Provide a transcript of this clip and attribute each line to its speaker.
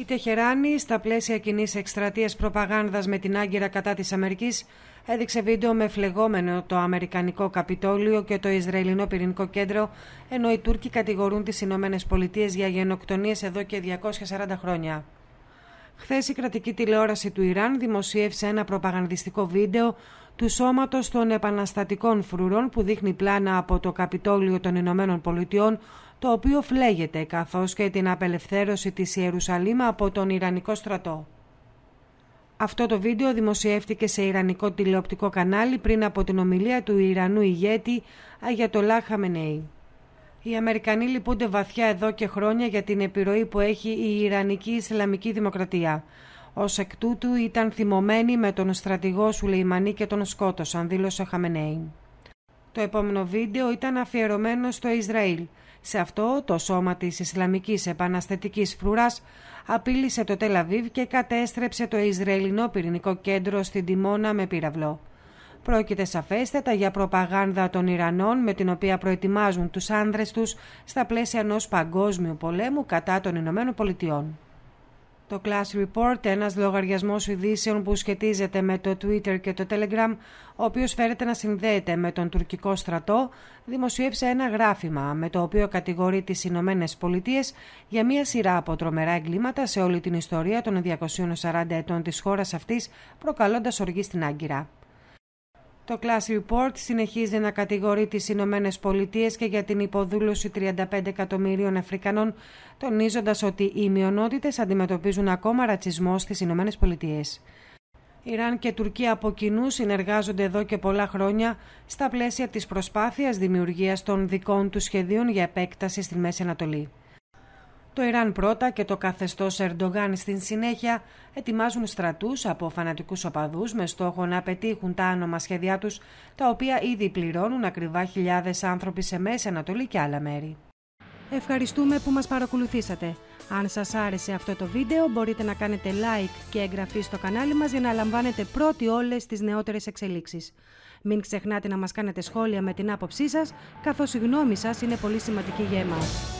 Speaker 1: Η Τεχεράνη, στα πλαίσια κοινής εκστρατείας προπαγάνδας με την Άγκυρα κατά της Αμερικής, έδειξε βίντεο με φλεγόμενο το Αμερικανικό Καπιτόλιο και το Ισραηλινό Πυρηνικό Κέντρο, ενώ οι Τούρκοι κατηγορούν τις Ηνωμένες Πολιτείες για γενοκτονίες εδώ και 240 χρόνια. Χθες η κρατική τηλεόραση του Ιράν δημοσίευσε ένα προπαγανδιστικό βίντεο του σώματος των επαναστατικών φρουρών που δείχνει πλάνα από το Καπιτόλιο των Ηνωμένων Πολιτειών το οποίο φλέγεται καθώς και την απελευθέρωση της Ιερουσαλήμ από τον Ιρανικό στρατό. Αυτό το βίντεο δημοσιεύτηκε σε Ιρανικό τηλεοπτικό κανάλι πριν από την ομιλία του Ιρανού ηγέτη Αγιατολά Χαμενέη. Οι Αμερικανοί λυπούνται βαθιά εδώ και χρόνια για την επιρροή που έχει η Ιρανική Ισλαμική Δημοκρατία. Ως εκ τούτου ήταν θυμωμένοι με τον στρατηγό Σουλεϊμανή και τον σκότωσαν, δήλωσε ο Χαμενέη. Το επόμενο βίντεο ήταν αφιερωμένο στο Ισραήλ. Σε αυτό το σώμα της Ισλαμικής Επαναστατικής Φρουράς απείλησε το Τελαβίβ και κατέστρεψε το Ισραηλινό πυρηνικό κέντρο στην Τιμόνα με πύραυλο. Πρόκειται σαφέστατα για προπαγάνδα των Ιρανών με την οποία προετοιμάζουν τους άνδρες τους στα πλαίσια ενός παγκόσμιου πολέμου κατά των Ηνωμένων Πολιτειών. Το Class Report, ένας λογαριασμός ειδήσεων που σχετίζεται με το Twitter και το Telegram, ο οποίος φέρεται να συνδέεται με τον τουρκικό στρατό, δημοσίευσε ένα γράφημα με το οποίο κατηγορεί τις Ηνωμένες Πολιτείες για μία σειρά από τρομερά εγκλήματα σε όλη την ιστορία των 240 ετών της χώρας αυτής, προκαλώντας οργή στην Άγκυρα. Το Class Report συνεχίζει να κατηγορεί τις Ηνωμένες Πολιτείες και για την υποδούλωση 35 εκατομμυρίων Αφρικανών, τονίζοντας ότι οι μειονότητες αντιμετωπίζουν ακόμα ρατσισμό στις Ηνωμένες Πολιτείες. Ιράν και Τουρκία από κοινού συνεργάζονται εδώ και πολλά χρόνια στα πλαίσια της προσπάθειας δημιουργίας των δικών τους σχεδίων για επέκταση στη Μέση Ανατολή. Το Ιράν πρώτα και το καθεστώς Ερντογάν στην συνέχεια ετοιμάζουν στρατούς από φανατικούς οπαδούς με στόχο να πετύχουν τα άνομα σχέδιά τους, τα οποία ήδη πληρώνουν ακριβά χιλιάδες άνθρωποι σε Μέση Ανατολή και άλλα μέρη. Ευχαριστούμε που μας παρακολουθήσατε. Αν σας άρεσε αυτό το βίντεο μπορείτε να κάνετε like και εγγραφή στο κανάλι μας για να λαμβάνετε πρώτοι όλες τις νεότερες εξελίξεις. Μην ξεχνάτε να μας κάνετε σχόλια με την άποψή σας, καθώς η γνώμη σας είναι πολύ σημαντική για εμάς.